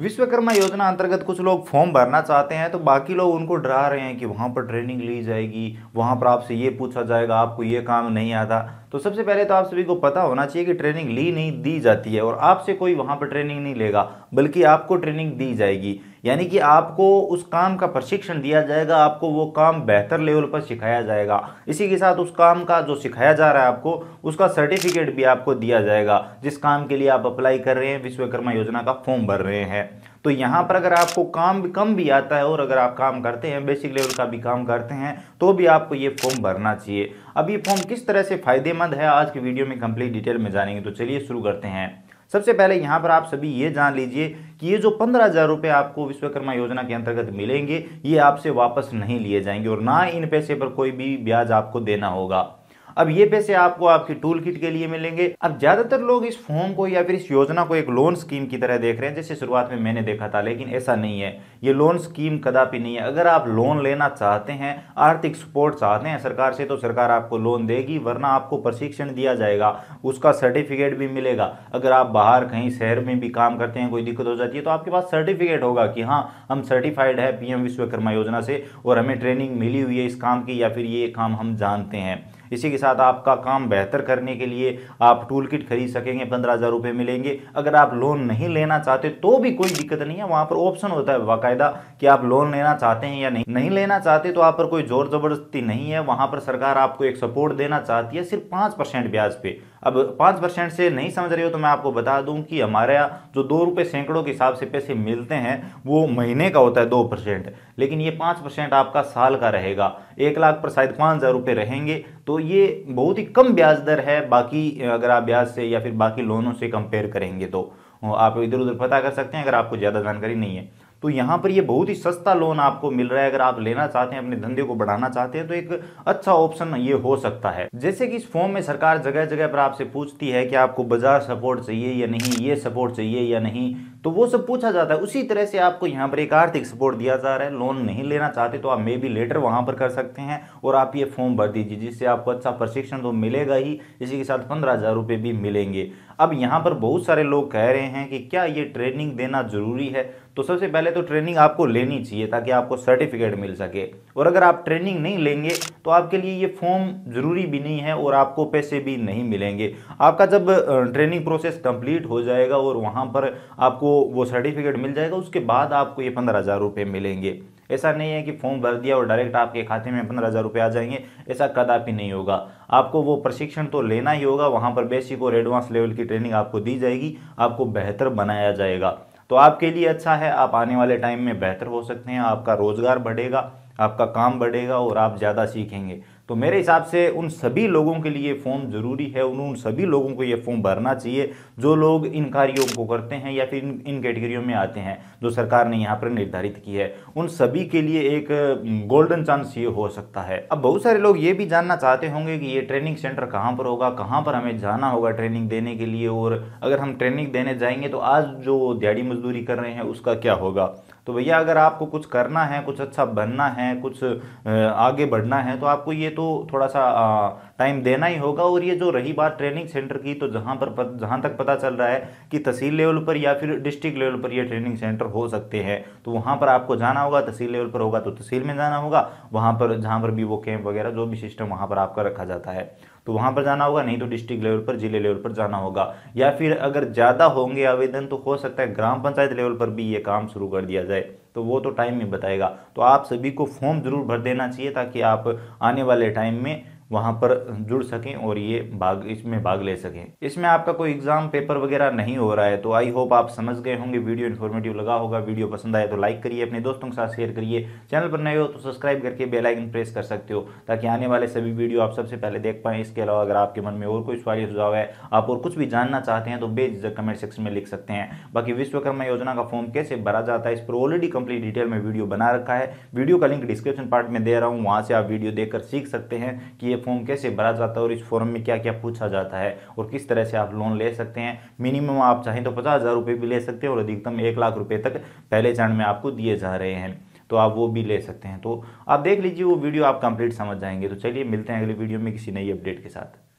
विश्वकर्मा योजना अंतर्गत कुछ लोग फॉर्म भरना चाहते हैं तो बाकी लोग उनको डरा रहे हैं कि वहाँ पर ट्रेनिंग ली जाएगी वहाँ पर आपसे ये पूछा जाएगा आपको ये काम नहीं आता तो सबसे पहले तो आप सभी को पता होना चाहिए कि ट्रेनिंग ली नहीं दी जाती है और आपसे कोई वहाँ पर ट्रेनिंग नहीं लेगा बल्कि आपको ट्रेनिंग दी जाएगी यानी कि आपको उस काम का प्रशिक्षण दिया जाएगा आपको वो काम बेहतर लेवल पर सिखाया जाएगा इसी के साथ उस काम का जो सिखाया जा रहा है आपको उसका सर्टिफिकेट भी आपको दिया जाएगा जिस काम के लिए आप अप्लाई कर रहे हैं विश्वकर्मा योजना का फॉर्म भर रहे हैं तो यहाँ पर अगर आपको काम भी कम भी आता है और अगर आप काम करते हैं बेसिक लेवल का भी काम करते हैं तो भी आपको ये फॉर्म भरना चाहिए अब ये फॉर्म किस तरह से फायदेमंद है आज के वीडियो में कंप्लीट डिटेल में जानेंगे तो चलिए शुरू करते हैं सबसे पहले यहाँ पर आप सभी ये जान लीजिए कि ये जो पंद्रह हज़ार रुपये आपको विश्वकर्मा योजना के अंतर्गत मिलेंगे ये आपसे वापस नहीं लिए जाएंगे और ना इन पैसे पर कोई भी ब्याज आपको देना होगा अब ये पैसे आपको आपकी टूल किट के लिए मिलेंगे अब ज्यादातर लोग इस फॉर्म को या फिर इस योजना को एक लोन स्कीम की तरह देख रहे हैं जैसे शुरुआत में मैंने देखा था लेकिन ऐसा नहीं है ये लोन स्कीम कदापि नहीं है अगर आप लोन लेना चाहते हैं आर्थिक सपोर्ट चाहते हैं सरकार से तो सरकार आपको लोन देगी वरना आपको प्रशिक्षण दिया जाएगा उसका सर्टिफिकेट भी मिलेगा अगर आप बाहर कहीं शहर में भी काम करते हैं कोई दिक्कत हो जाती है तो आपके पास सर्टिफिकेट होगा कि हाँ हम सर्टिफाइड है पीएम विश्वकर्मा योजना से और हमें ट्रेनिंग मिली हुई है इस काम की या फिर ये काम हम जानते हैं इसी के साथ आपका काम बेहतर करने के लिए आप टूल किट खरीद सकेंगे पंद्रह हज़ार रुपये मिलेंगे अगर आप लोन नहीं लेना चाहते तो भी कोई दिक्कत नहीं है वहाँ पर ऑप्शन होता है बाकायदा कि आप लोन लेना चाहते हैं या नहीं नहीं लेना चाहते तो आप पर कोई जोर ज़बरदस्ती नहीं है वहाँ पर सरकार आपको एक सपोर्ट देना चाहती है सिर्फ पाँच परसेंट ब्याज पर अब पाँच परसेंट से नहीं समझ रहे हो तो मैं आपको बता दूं कि हमारे यहाँ जो दो रुपये सैकड़ों के हिसाब से पैसे मिलते हैं वो महीने का होता है दो परसेंट लेकिन ये पाँच परसेंट आपका साल का रहेगा एक लाख पर शायद पाँच हज़ार रुपये रहेंगे तो ये बहुत ही कम ब्याज दर है बाकी अगर आप ब्याज से या फिर बाकी लोनों से कंपेयर करेंगे तो आप इधर उधर पता कर सकते हैं अगर आपको ज़्यादा जानकारी नहीं है तो यहाँ पर ये बहुत ही सस्ता लोन आपको मिल रहा है अगर आप लेना चाहते हैं अपने धंधे को बढ़ाना चाहते हैं तो एक अच्छा ऑप्शन ये हो सकता है जैसे कि इस फॉर्म में सरकार जगह जगह पर आपसे पूछती है कि आपको बाजार सपोर्ट चाहिए या नहीं ये सपोर्ट चाहिए या नहीं तो वो सब पूछा जाता है उसी तरह से आपको यहाँ पर एक आर्थिक सपोर्ट दिया जा रहा है लोन नहीं लेना चाहते तो आप मे बी लेटर वहाँ पर कर सकते हैं और आप ये फॉर्म भर दीजिए जिससे आपको अच्छा प्रशिक्षण तो मिलेगा ही इसी के साथ पंद्रह हज़ार रुपये भी मिलेंगे अब यहाँ पर बहुत सारे लोग कह रहे हैं कि क्या ये ट्रेनिंग देना ज़रूरी है तो सबसे पहले तो ट्रेनिंग आपको लेनी चाहिए ताकि आपको सर्टिफिकेट मिल सके और अगर आप ट्रेनिंग नहीं लेंगे तो आपके लिए ये फॉर्म ज़रूरी भी नहीं है और आपको पैसे भी नहीं मिलेंगे आपका जब ट्रेनिंग प्रोसेस कंप्लीट हो जाएगा और वहाँ पर आपको वो सर्टिफिकेट मिल जाएगा उसके बाद आपको ये पंद्रह हज़ार रुपये मिलेंगे ऐसा नहीं है कि फॉर्म भर दिया और डायरेक्ट आपके खाते में पंद्रह हज़ार रुपये आ जाएंगे ऐसा कदापि नहीं होगा आपको वो प्रशिक्षण तो लेना ही होगा वहाँ पर बेसिक और एडवांस लेवल की ट्रेनिंग आपको दी जाएगी आपको बेहतर बनाया जाएगा तो आपके लिए अच्छा है आप आने वाले टाइम में बेहतर हो सकते हैं आपका रोज़गार बढ़ेगा आपका काम बढ़ेगा और आप ज़्यादा सीखेंगे तो मेरे हिसाब से उन सभी लोगों के लिए फॉर्म ज़रूरी है उन उन सभी लोगों को ये फॉर्म भरना चाहिए जो लोग इन कार्यों को करते हैं या फिर इन इन कैटेगरियों में आते हैं जो सरकार ने यहाँ पर निर्धारित की है उन सभी के लिए एक गोल्डन चांस ये हो सकता है अब बहुत सारे लोग ये भी जानना चाहते होंगे कि ये ट्रेनिंग सेंटर कहाँ पर होगा कहाँ पर हमें जाना होगा ट्रेनिंग देने के लिए और अगर हम ट्रेनिंग देने जाएंगे तो आज जो दिहाड़ी मजदूरी कर रहे हैं उसका क्या होगा तो भैया अगर आपको कुछ करना है कुछ अच्छा बनना है कुछ आगे बढ़ना है तो आपको ये तो थोड़ा सा टाइम देना ही होगा और ये जो रही बात ट्रेनिंग सेंटर की तो जहाँ पर जहाँ तक पता चल रहा है कि तहसील लेवल पर या फिर डिस्ट्रिक्ट लेवल पर ये ट्रेनिंग सेंटर हो सकते हैं तो वहाँ पर आपको जाना होगा तहसील लेवल पर होगा तो तहसील में जाना होगा वहाँ पर जहाँ पर भी वो कैंप वगैरह जो भी सिस्टम वहाँ पर आपका रखा जाता है तो वहाँ पर जाना होगा नहीं तो डिस्ट्रिक्ट लेवल पर जिले लेवल पर जाना होगा या फिर अगर ज़्यादा होंगे आवेदन तो हो सकता है ग्राम पंचायत लेवल पर भी ये काम शुरू कर दिया जाए तो वो तो टाइम में बताएगा तो आप सभी को फॉर्म ज़रूर भर देना चाहिए ताकि आप आने वाले टाइम में वहाँ पर जुड़ सकें और ये भाग इसमें भाग ले सकें इसमें आपका कोई एग्ज़ाम पेपर वगैरह नहीं हो रहा है तो आई होप आप समझ गए होंगे वीडियो इन्फॉर्मेटिव लगा होगा वीडियो पसंद आए तो लाइक करिए अपने दोस्तों के साथ शेयर करिए चैनल पर नए हो तो सब्सक्राइब करके बेलाइकन प्रेस कर सकते हो ताकि आने वाले सभी वीडियो आप सबसे पहले देख पाएं इसके अलावा अगर आपके मन में और कोई सवाल सुझाव है आप और कुछ भी जानना चाहते हैं तो बेझिझक कमेंट सेक्शन में लिख सकते हैं बाकी विश्वकर्मा योजना का फॉर्म कैसे भरा जाता है इस पर ऑलरेडी कंप्लीट डिटेल में वीडियो बना रखा है वीडियो का लिंक डिस्क्रिप्शन पार्ट में दे रहा हूँ वहाँ से आप वीडियो देखकर सीख सकते हैं कि ये फॉर्म कैसे भरा जाता है और इस फॉर्म में क्या क्या पूछा जाता है और किस तरह से आप लोन ले सकते हैं मिनिमम आप चाहें तो पचास हज़ार रुपये भी ले सकते हैं और अधिकतम एक लाख रुपये तक पहले चरण में आपको दिए जा रहे हैं तो आप वो भी ले सकते हैं तो आप देख लीजिए वो वीडियो आप कंप्लीट समझ जाएंगे तो चलिए मिलते हैं अगले वीडियो में किसी नई अपडेट के साथ